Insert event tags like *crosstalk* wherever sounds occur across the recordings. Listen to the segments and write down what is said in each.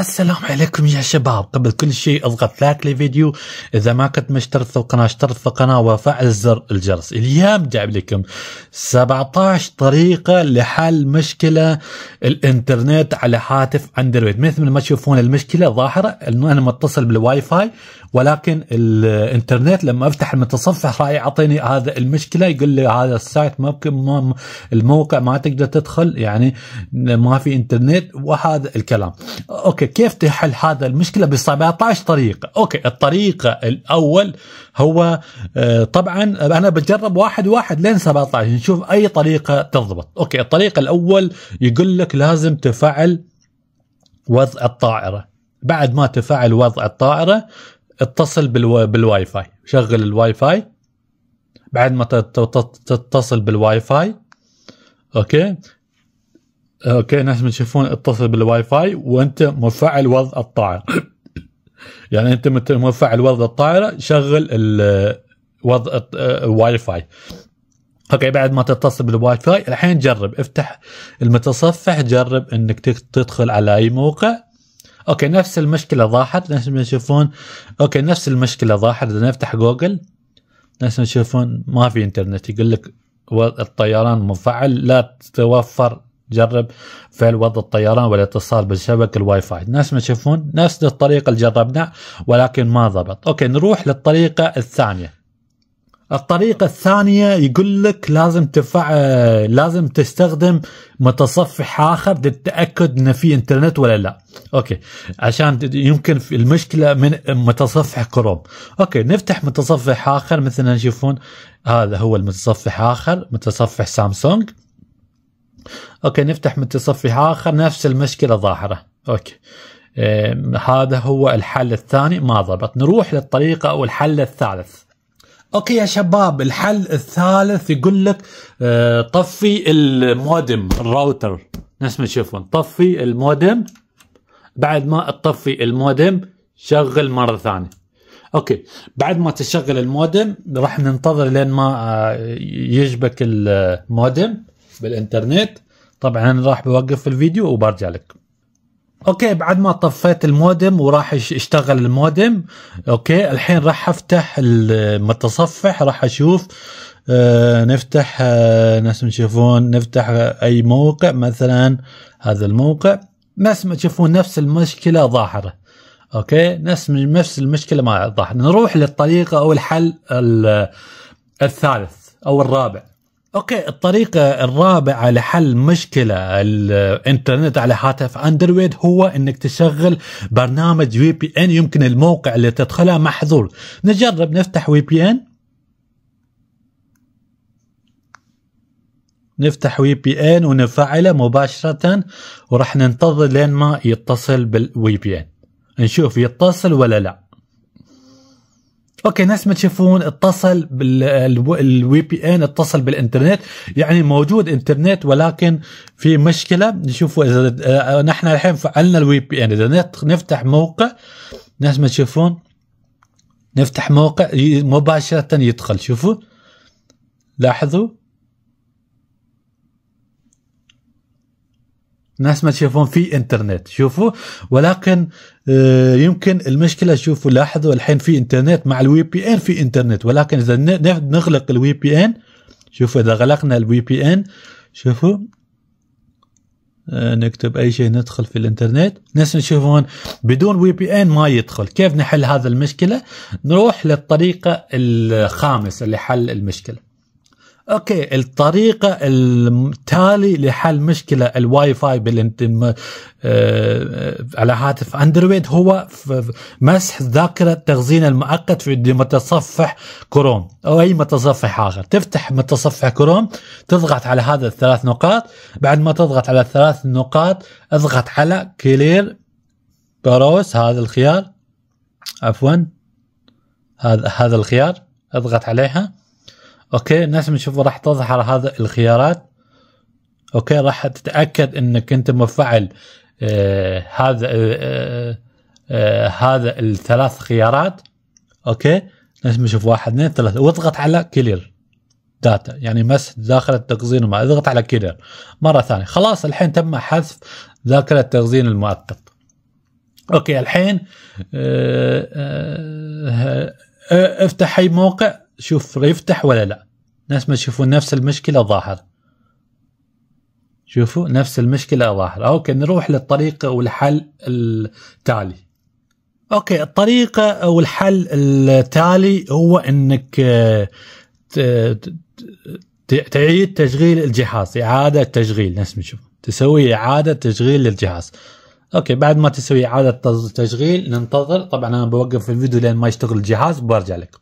السلام عليكم يا شباب قبل كل شيء اضغط لايك للفيديو اذا ما كنت مشترك في القناه اشترك في القناه وفعل زر الجرس اليوم جايب لكم 17 طريقه لحل مشكله الانترنت على هاتف اندرويد مثل ما تشوفون المشكله ظاهره انه انا متصل بالواي فاي ولكن الانترنت لما افتح المتصفح راح يعطيني هذا المشكله يقول لي هذا السايت ممكن الموقع ما تقدر تدخل يعني ما في انترنت وهذا الكلام اوكي كيف تحل هذا المشكله ب 17 طريقه اوكي الطريقه الاول هو آه، طبعا انا بجرب واحد واحد لين 17 نشوف اي طريقه تضبط اوكي الطريقه الاول يقول لك لازم تفعل وضع الطائره بعد ما تفعل وضع الطائره اتصل بالواي فاي شغل الواي فاي بعد ما تتصل بالواي فاي اوكي آه، اوكي ناس من يشوفون اتصل بالواي فاي وانت مفعل وضع الطائره *coughs* يعني انت مفعل وضع الطائره شغل وضع آه، الواي فاي اوكي بعد ما تتصل بالواي فاي الحين جرب افتح المتصفح جرب انك تدخل على اي موقع اوكي نفس المشكله ضاحت ناس من تشوفون اوكي نفس المشكله ضاحت اذا نفتح جوجل ناس من تشوفون ما في انترنت يقول لك الطيران مفعل لا تتوفر جرب فعل وضع الطيران والاتصال بالشبكة الواي فاي نفس ما تشوفون نفس الطريقة اللي جربنا ولكن ما ضبط أوكي نروح للطريقة الثانية الطريقة الثانية يقول لك لازم تفع... لازم تستخدم متصفح آخر للتأكد إن في إنترنت ولا لا. أوكي عشان يمكن المشكلة من متصفح كروم. أوكي نفتح متصفح آخر مثلا تشوفون هذا هو المتصفح آخر متصفح سامسونج. اوكي نفتح متصفح اخر نفس المشكله ظاهره اوكي آه هذا هو الحل الثاني ما ضبط نروح للطريقه او الحل الثالث اوكي يا شباب الحل الثالث يقول لك آه طفي المودم الراوتر نفس ما تشوفون طفي المودم بعد ما تطفي المودم شغل مره ثانيه اوكي بعد ما تشغل المودم راح ننتظر لين ما آه، يشبك المودم بالانترنت طبعا راح بوقف الفيديو وبرجع لك اوكي بعد ما طفيت المودم وراح اشتغل المودم اوكي الحين راح افتح المتصفح راح اشوف آه نفتح آه نفس ما تشوفون نفتح اي موقع مثلا هذا الموقع نفس ما تشوفون نفس المشكله ظاهره اوكي نفس نفس المشكله ما ظاهره نروح للطريقه او الحل الثالث او الرابع اوكي الطريقة الرابعة لحل مشكلة الانترنت على هاتف اندرويد هو انك تشغل برنامج في بي ان يمكن الموقع اللي تدخله محظور نجرب نفتح في بي ان نفتح وي بي ان ونفعله مباشرة وراح ننتظر لين ما يتصل بالوي بي ان نشوف يتصل ولا لا اوكي ناس ما تشوفون اتصل بالوي بي ان اتصل بالانترنت يعني موجود انترنت ولكن في مشكله نشوف اذا آه، نحن الحين فعلنا الوي بي ان اذا نفتح موقع ناس ما تشوفون نفتح موقع مباشره يدخل شوفوا لاحظوا ناس ما تشوفون في انترنت شوفوا ولكن آه، يمكن المشكله شوفوا لاحظوا الحين في انترنت مع الوي بي ان في انترنت ولكن اذا نغلق الوي بي ان شوفوا اذا غلقنا الوي بي ان شوفوا آه، نكتب اي شيء ندخل في الانترنت ناس تشوفون بدون وي بي ان ما يدخل كيف نحل هذا المشكله نروح للطريقه الخامس اللي حل المشكله اوكي الطريقه التالي لحل مشكله الواي فاي بالانتم... آه... على هاتف اندرويد هو مسح ذاكره التخزين المؤقت في متصفح كروم او اي متصفح اخر تفتح متصفح كروم تضغط على هذا الثلاث نقاط بعد ما تضغط على الثلاث نقاط اضغط على كلير بروس هذا الخيار عفوا هذا هذا الخيار اضغط عليها اوكي نفس ما تشوفوا راح تظهر هذا الخيارات اوكي راح تتاكد انك انت مفعل آه هذا آه آه, آه، هذا الثلاث خيارات اوكي نفس ما نشوف واحد اثنين ثلاثة واضغط على كلير داتا يعني مس ذاكرة تخزين وما اضغط على كلير مرة ثانية خلاص الحين تم حذف ذاكرة تخزين المؤقت اوكي الحين آه، آه، افتح اي موقع شوف يفتح ولا لا ناس ما تشوفون نفس المشكلة ظاهر شوفوا نفس المشكلة ظاهر أوكي نروح للطريقة والحل التالي أوكي الطريقة والحل التالي هو أنك آه، تعيد تشغيل الجهاز إعادة تشغيل نفس ما نشوف تسوي إعادة تشغيل للجهاز اوكي بعد ما تسوي اعاده تشغيل ننتظر طبعا انا بوقف الفيديو لين ما يشتغل الجهاز وبرجع لكم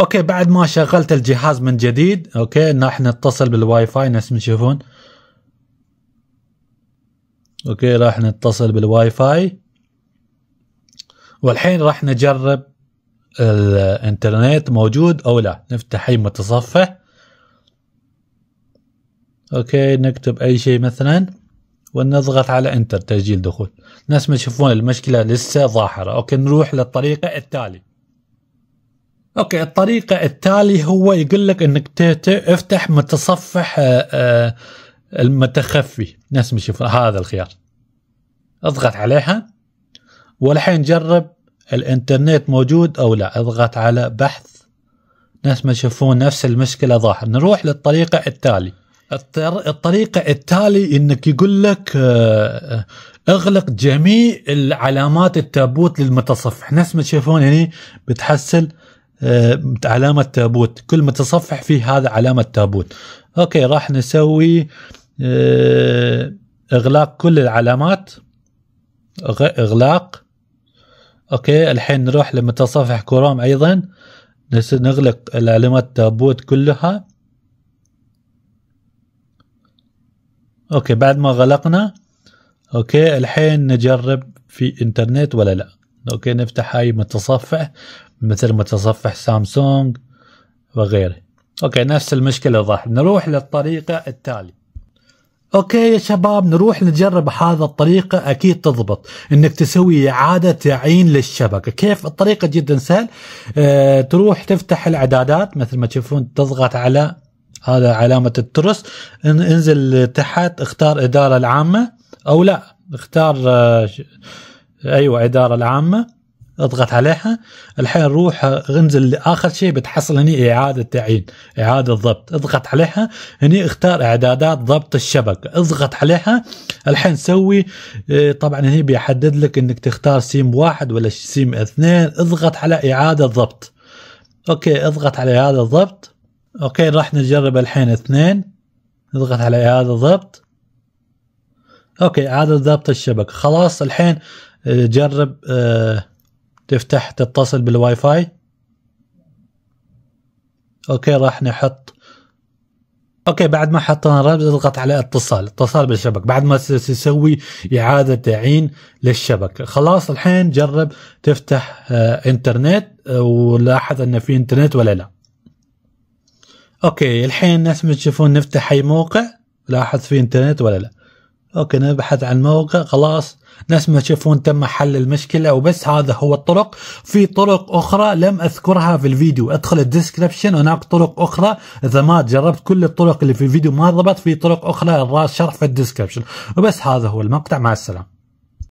اوكي بعد ما شغلت الجهاز من جديد اوكي نحن نتصل بالواي فاي نفس ما تشوفون اوكي راح نتصل بالواي فاي والحين راح نجرب الانترنت موجود او لا نفتح اي متصفح اوكي نكتب اي شيء مثلا ونضغط على انتر تسجيل دخول نفس ما تشوفون المشكله لسه ظاهره اوكي نروح للطريقه التالي اوكي الطريقه التالي هو يقول لك انك افتح متصفح آه، آه، المتخفي نفس ما شوف هذا الخيار اضغط عليها والحين جرب الانترنت موجود او لا اضغط على بحث نفس ما تشوفون نفس المشكله ظاهر نروح للطريقه التالي الطريقه التالي انك يقول لك آه، اغلق جميع العلامات التابوت للمتصفح نفس ما تشوفون هني يعني بتحصل آه، علامة تابوت كل متصفح فيه هذا علامة تابوت اوكي راح نسوي آه، اغلاق كل العلامات اغلاق اوكي الحين نروح لمتصفح كروم ايضا نغلق العلامات التابوت كلها اوكي بعد ما غلقنا اوكي الحين نجرب في انترنت ولا لا اوكي نفتح هاي متصفح مثل متصفح سامسونج وغيره اوكي نفس المشكله ضح نروح للطريقه التاليه اوكي يا شباب نروح نجرب هذا الطريقة اكيد تضبط انك تسوي اعادة تعيين للشبكة كيف الطريقة جدا سهل أه تروح تفتح الاعدادات مثل ما تشوفون تضغط على هذا علامة الترس انزل تحت اختار ادارة العامة او لا اختار آه، ايوه ادارة العامة اضغط عليها الحين روح انزل لاخر شيء بتحصل هني اعاده تعيين اعاده ضبط اضغط عليها هني اختار اعدادات ضبط الشبكه اضغط عليها الحين سوي آه، طبعا هني بيحدد لك انك تختار سيم واحد ولا سيم اثنين اضغط على اعاده ضبط اوكي اضغط على اعاده ضبط اوكي راح نجرب الحين اثنين اضغط على اعاده ضبط اوكي اعاده ضبط الشبكه خلاص الحين آه، جرب آه تفتح تتصل بالواي فاي اوكي راح نحط اوكي بعد ما حطينا الرمز اضغط على اتصال اتصال بالشبكه بعد ما تسوي اعاده تعيين للشبكه خلاص الحين جرب تفتح آه، انترنت آه، ولاحظ ان في انترنت ولا لا اوكي الحين نفس ما تشوفون نفتح اي موقع لاحظ في انترنت ولا لا اوكي نبحث عن موقع خلاص ناس ما تشوفون تم حل المشكله وبس هذا هو الطرق في طرق اخرى لم اذكرها في الفيديو ادخل الديسكربشن هناك طرق اخرى اذا ما جربت كل الطرق اللي في الفيديو ما ضبط في طرق اخرى الراس شرح في الديسكربشن وبس هذا هو المقطع مع السلامه